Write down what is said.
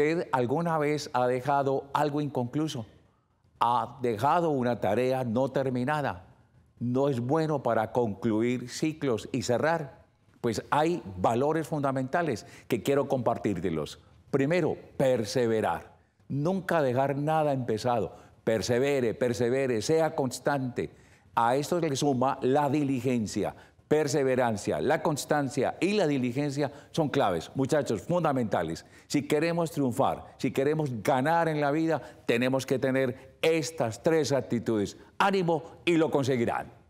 ¿Usted alguna vez ha dejado algo inconcluso? ¿Ha dejado una tarea no terminada? ¿No es bueno para concluir ciclos y cerrar? Pues hay valores fundamentales que quiero compartírtelos. Primero, perseverar. Nunca dejar nada empezado. Persevere, persevere, sea constante. A esto le suma la diligencia perseverancia, la constancia y la diligencia son claves, muchachos, fundamentales. Si queremos triunfar, si queremos ganar en la vida, tenemos que tener estas tres actitudes. Ánimo y lo conseguirán.